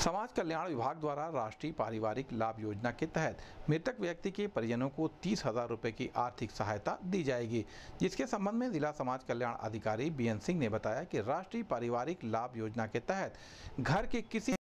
समाज कल्याण विभाग द्वारा राष्ट्रीय पारिवारिक लाभ योजना के तहत मृतक व्यक्ति के परिजनों को तीस हजार रूपए की आर्थिक सहायता दी जाएगी जिसके संबंध में जिला समाज कल्याण अधिकारी बी सिंह ने बताया कि राष्ट्रीय पारिवारिक लाभ योजना के तहत घर के किसी